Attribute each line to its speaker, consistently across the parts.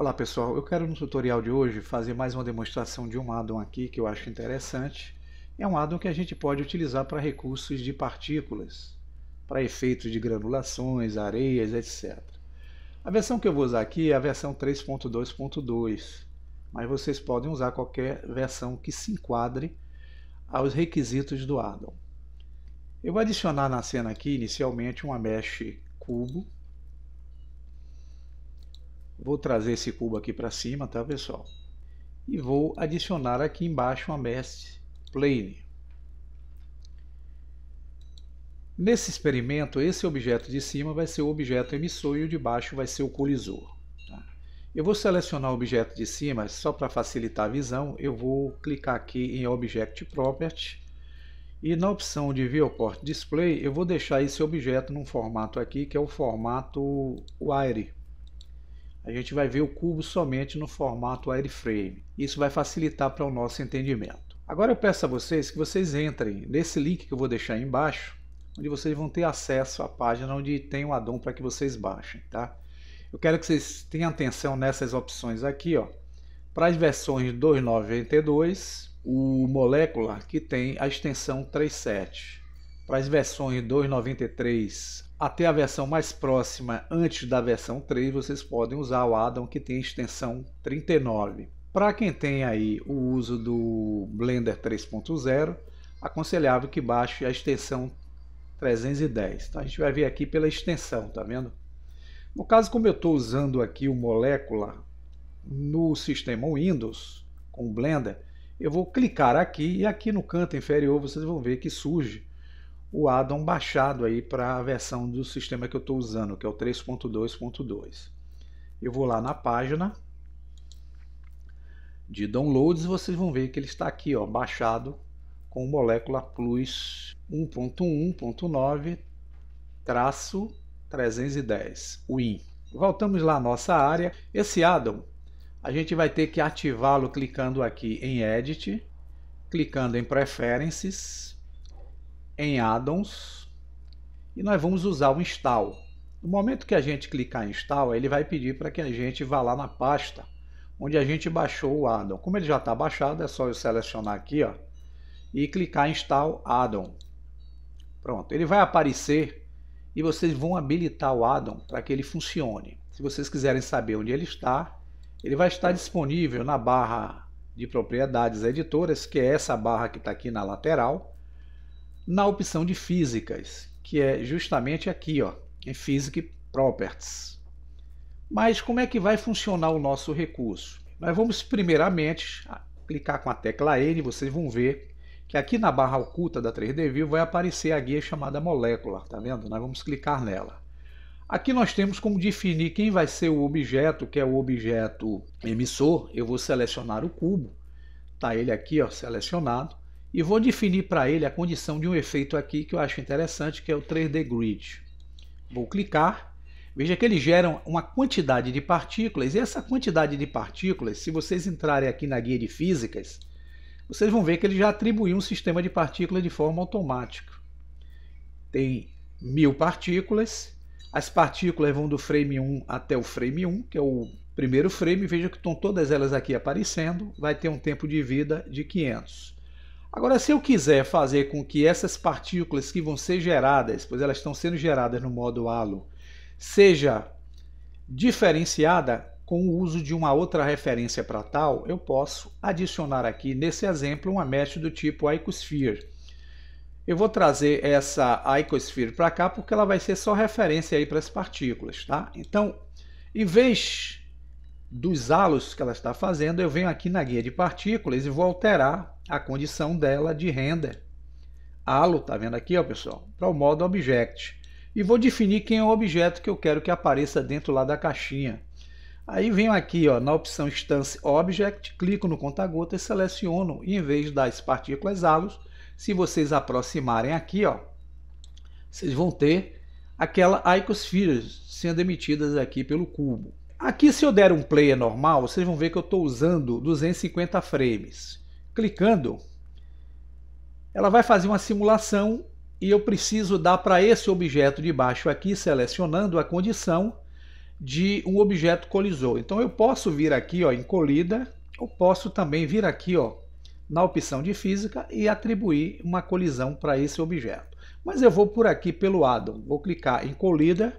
Speaker 1: Olá pessoal, eu quero no tutorial de hoje fazer mais uma demonstração de um addon aqui que eu acho interessante. É um addon que a gente pode utilizar para recursos de partículas, para efeitos de granulações, areias, etc. A versão que eu vou usar aqui é a versão 3.2.2, mas vocês podem usar qualquer versão que se enquadre aos requisitos do addon. Eu vou adicionar na cena aqui inicialmente uma mesh cubo Vou trazer esse cubo aqui para cima, tá pessoal? E vou adicionar aqui embaixo uma mesh plane. Nesse experimento, esse objeto de cima vai ser o objeto emissor e o de baixo vai ser o colisor. Tá? Eu vou selecionar o objeto de cima, só para facilitar a visão, eu vou clicar aqui em Object Property e na opção de Viewport Display eu vou deixar esse objeto num formato aqui que é o formato Wire a gente vai ver o cubo somente no formato wireframe. Isso vai facilitar para o nosso entendimento. Agora eu peço a vocês que vocês entrem nesse link que eu vou deixar aí embaixo, onde vocês vão ter acesso à página onde tem o addon para que vocês baixem, tá? Eu quero que vocês tenham atenção nessas opções aqui, ó. Para as versões 2.92, o Molecular, que tem a extensão 37 para as versões 2.93 até a versão mais próxima antes da versão 3, vocês podem usar o addon que tem extensão 39. Para quem tem aí o uso do Blender 3.0, aconselhável que baixe a extensão 310. Tá? A gente vai ver aqui pela extensão, tá vendo? No caso, como eu estou usando aqui o molécula no sistema Windows com o Blender, eu vou clicar aqui e aqui no canto inferior vocês vão ver que surge o addon baixado aí para a versão do sistema que eu estou usando, que é o 3.2.2. Eu vou lá na página de downloads, vocês vão ver que ele está aqui, ó, baixado com molécula plus 1.1.9 traço 310, win. Voltamos lá à nossa área. Esse addon, a gente vai ter que ativá-lo clicando aqui em Edit, clicando em Preferences, em addons e nós vamos usar o install. No momento que a gente clicar em install, ele vai pedir para que a gente vá lá na pasta onde a gente baixou o addon. Como ele já está baixado, é só eu selecionar aqui ó, e clicar em install addon. Pronto, ele vai aparecer e vocês vão habilitar o addon para que ele funcione. Se vocês quiserem saber onde ele está, ele vai estar disponível na barra de propriedades editoras, que é essa barra que está aqui na lateral na opção de físicas, que é justamente aqui, ó, em Physic Properties. Mas como é que vai funcionar o nosso recurso? Nós vamos primeiramente clicar com a tecla N, vocês vão ver que aqui na barra oculta da 3D View vai aparecer a guia chamada molécula, tá vendo? Nós vamos clicar nela. Aqui nós temos como definir quem vai ser o objeto, que é o objeto emissor. Eu vou selecionar o cubo, tá ele aqui, ó, selecionado e vou definir para ele a condição de um efeito aqui que eu acho interessante, que é o 3D Grid. Vou clicar, veja que ele gera uma quantidade de partículas, e essa quantidade de partículas, se vocês entrarem aqui na guia de físicas, vocês vão ver que ele já atribuiu um sistema de partículas de forma automática. Tem mil partículas, as partículas vão do frame 1 até o frame 1, que é o primeiro frame, veja que estão todas elas aqui aparecendo, vai ter um tempo de vida de 500. Agora, se eu quiser fazer com que essas partículas que vão ser geradas, pois elas estão sendo geradas no modo halo, seja diferenciada com o uso de uma outra referência para tal, eu posso adicionar aqui, nesse exemplo, uma mesh do tipo icosphere. Eu vou trazer essa icosphere para cá porque ela vai ser só referência aí para as partículas, tá? Então, em vez dos halos que ela está fazendo, eu venho aqui na guia de partículas e vou alterar a condição dela de render. Halo, tá vendo aqui, ó, pessoal, para o modo Object. E vou definir quem é o objeto que eu quero que apareça dentro lá da caixinha. Aí venho aqui ó, na opção Instance Object, clico no conta-gota e seleciono, em vez das partículas halos, se vocês aproximarem aqui, ó, vocês vão ter aquela icosphere sendo emitidas aqui pelo cubo. Aqui se eu der um player normal, vocês vão ver que eu estou usando 250 frames clicando, ela vai fazer uma simulação e eu preciso dar para esse objeto de baixo aqui, selecionando a condição de um objeto colisou. Então eu posso vir aqui ó, em colida, ou posso também vir aqui ó, na opção de física e atribuir uma colisão para esse objeto. Mas eu vou por aqui pelo addon, vou clicar em colida,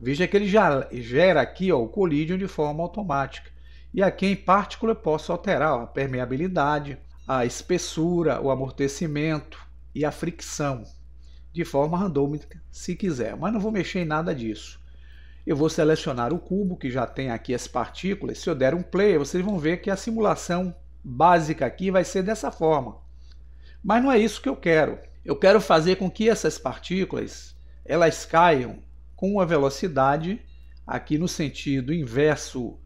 Speaker 1: veja que ele já gera aqui ó, o collision de forma automática. E aqui em partícula eu posso alterar ó, a permeabilidade, a espessura, o amortecimento e a fricção de forma randômica, se quiser, mas não vou mexer em nada disso. Eu vou selecionar o cubo que já tem aqui as partículas. Se eu der um play, vocês vão ver que a simulação básica aqui vai ser dessa forma. Mas não é isso que eu quero. Eu quero fazer com que essas partículas elas caiam com uma velocidade aqui no sentido inverso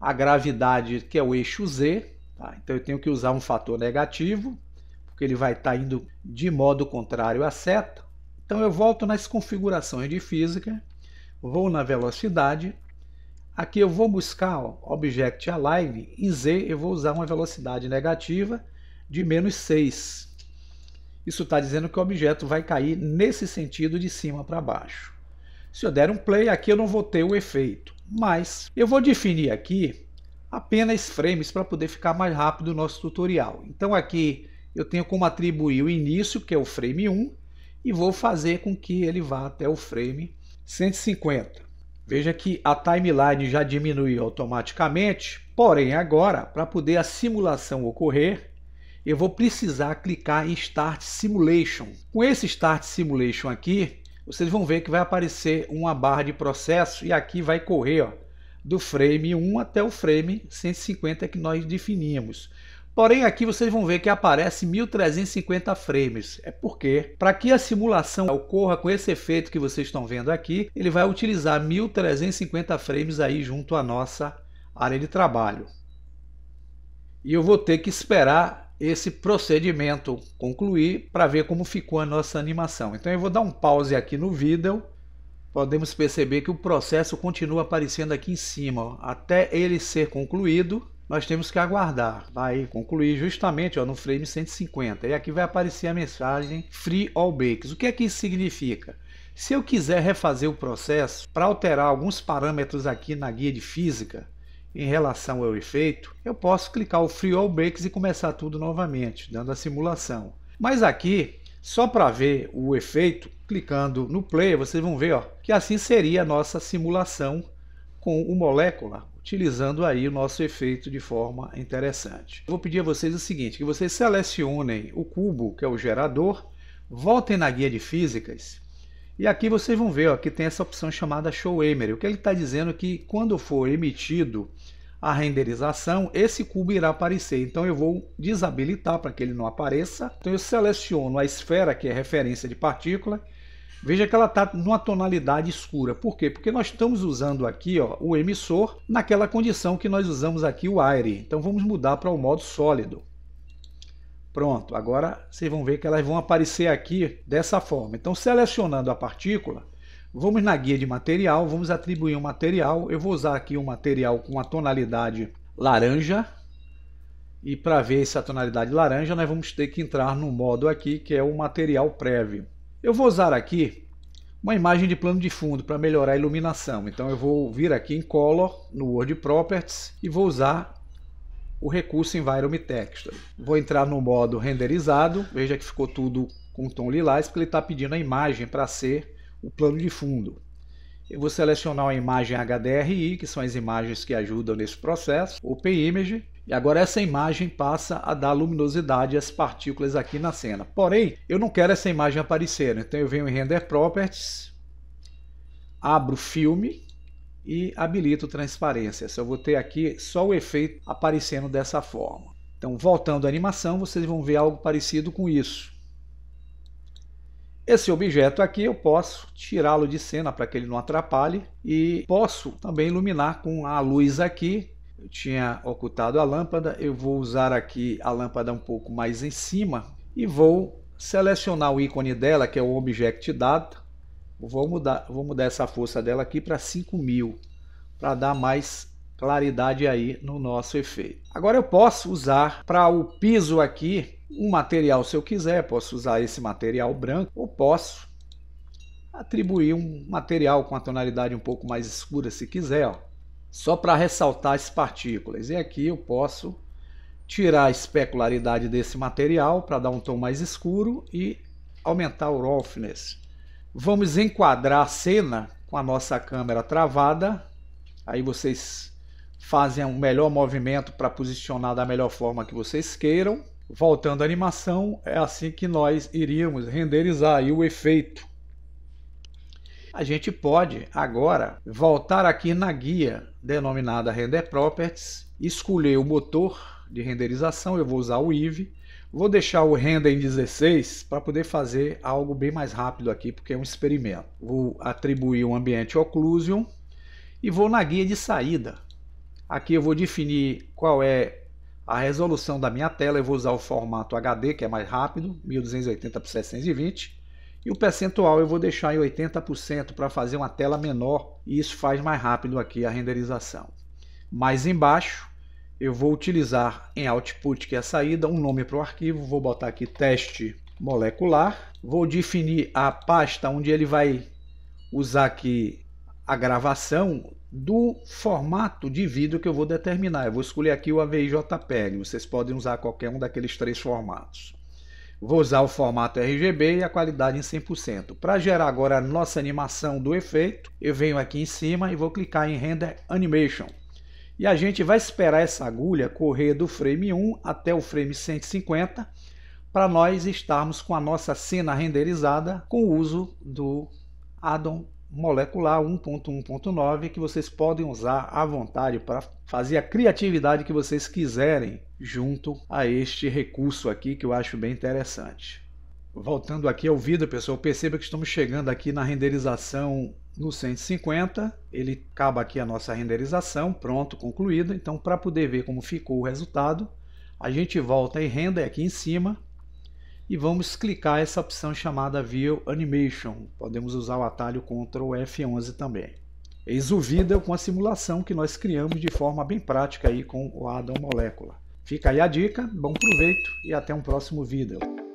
Speaker 1: à gravidade, que é o eixo z, Tá? Então eu tenho que usar um fator negativo, porque ele vai estar tá indo de modo contrário à seta. Então eu volto nas configurações de física, vou na velocidade. Aqui eu vou buscar ó, Object Alive em Z eu vou usar uma velocidade negativa de menos 6. Isso está dizendo que o objeto vai cair nesse sentido de cima para baixo. Se eu der um play, aqui eu não vou ter o efeito, mas eu vou definir aqui apenas frames para poder ficar mais rápido o nosso tutorial. Então aqui eu tenho como atribuir o início, que é o frame 1, e vou fazer com que ele vá até o frame 150. Veja que a timeline já diminuiu automaticamente, porém agora, para poder a simulação ocorrer, eu vou precisar clicar em Start Simulation. Com esse Start Simulation aqui, vocês vão ver que vai aparecer uma barra de processo e aqui vai correr ó, do frame 1 até o frame 150 que nós definimos. Porém, aqui vocês vão ver que aparece 1350 frames. É porque, para que a simulação ocorra com esse efeito que vocês estão vendo aqui, ele vai utilizar 1350 frames aí junto à nossa área de trabalho. E eu vou ter que esperar esse procedimento concluir para ver como ficou a nossa animação. Então eu vou dar um pause aqui no vídeo podemos perceber que o processo continua aparecendo aqui em cima. Ó. Até ele ser concluído, nós temos que aguardar. Vai concluir justamente ó, no frame 150. E aqui vai aparecer a mensagem Free All Bakes. O que é que isso significa? Se eu quiser refazer o processo para alterar alguns parâmetros aqui na guia de física em relação ao efeito, eu posso clicar o Free All Bakes e começar tudo novamente, dando a simulação. Mas aqui só para ver o efeito, clicando no player, vocês vão ver ó, que assim seria a nossa simulação com o molécula, utilizando aí o nosso efeito de forma interessante. Eu vou pedir a vocês o seguinte, que vocês selecionem o cubo, que é o gerador, voltem na guia de físicas, e aqui vocês vão ver ó, que tem essa opção chamada Show Emery. O que ele está dizendo é que quando for emitido a renderização, esse cubo irá aparecer. Então eu vou desabilitar para que ele não apareça. Então eu seleciono a esfera, que é referência de partícula. Veja que ela está numa tonalidade escura. Por quê? Porque nós estamos usando aqui ó, o emissor naquela condição que nós usamos aqui o aire. Então vamos mudar para o modo sólido. Pronto, agora vocês vão ver que elas vão aparecer aqui dessa forma. Então selecionando a partícula, Vamos na guia de material, vamos atribuir um material. Eu vou usar aqui um material com a tonalidade laranja. E para ver essa tonalidade laranja, nós vamos ter que entrar no modo aqui, que é o material prévio. Eu vou usar aqui uma imagem de plano de fundo para melhorar a iluminação. Então eu vou vir aqui em Color, no Word Properties, e vou usar o recurso Environment Texture. Vou entrar no modo renderizado, veja que ficou tudo com tom lilás, porque ele está pedindo a imagem para ser o plano de fundo. Eu vou selecionar uma imagem HDRI, que são as imagens que ajudam nesse processo, o P-Image, e agora essa imagem passa a dar luminosidade às partículas aqui na cena. Porém, eu não quero essa imagem aparecer, né? então eu venho em Render Properties, abro o filme e habilito transparência. Só vou ter aqui só o efeito aparecendo dessa forma. Então, voltando à animação, vocês vão ver algo parecido com isso. Esse objeto aqui eu posso tirá-lo de cena para que ele não atrapalhe e posso também iluminar com a luz aqui. Eu tinha ocultado a lâmpada, eu vou usar aqui a lâmpada um pouco mais em cima e vou selecionar o ícone dela, que é o Object Data. Vou mudar, vou mudar essa força dela aqui para 5000, para dar mais claridade aí no nosso efeito. Agora eu posso usar para o piso aqui um material se eu quiser, posso usar esse material branco ou posso atribuir um material com a tonalidade um pouco mais escura se quiser, ó, só para ressaltar as partículas. E aqui eu posso tirar a especularidade desse material para dar um tom mais escuro e aumentar o roughness. Vamos enquadrar a cena com a nossa câmera travada. Aí vocês fazem um melhor movimento para posicionar da melhor forma que vocês queiram. Voltando à animação, é assim que nós iríamos renderizar o efeito. A gente pode agora voltar aqui na guia denominada Render Properties, escolher o motor de renderização, eu vou usar o IV, vou deixar o render em 16 para poder fazer algo bem mais rápido aqui, porque é um experimento. Vou atribuir um ambiente occlusion e vou na guia de saída, Aqui eu vou definir qual é a resolução da minha tela. Eu vou usar o formato HD, que é mais rápido, 1280 por 720. E o percentual eu vou deixar em 80% para fazer uma tela menor e isso faz mais rápido aqui a renderização. Mais embaixo eu vou utilizar em output, que é a saída, um nome para o arquivo. Vou botar aqui teste molecular. Vou definir a pasta onde ele vai usar aqui a gravação do formato de vídeo que eu vou determinar. Eu vou escolher aqui o AVI JPEG, vocês podem usar qualquer um daqueles três formatos. Vou usar o formato RGB e a qualidade em 100%. Para gerar agora a nossa animação do efeito, eu venho aqui em cima e vou clicar em Render Animation. E a gente vai esperar essa agulha correr do frame 1 até o frame 150 para nós estarmos com a nossa cena renderizada com o uso do addon molecular 1.1.9 que vocês podem usar à vontade para fazer a criatividade que vocês quiserem junto a este recurso aqui que eu acho bem interessante. Voltando aqui ao vídeo, pessoal, perceba que estamos chegando aqui na renderização no 150, ele acaba aqui a nossa renderização, pronto, concluída. Então, para poder ver como ficou o resultado, a gente volta e renda aqui em cima e vamos clicar essa opção chamada View Animation. Podemos usar o atalho Ctrl F11 também. Eis o vídeo com a simulação que nós criamos de forma bem prática aí com o Adam Molecula. Fica aí a dica, bom proveito e até um próximo vídeo.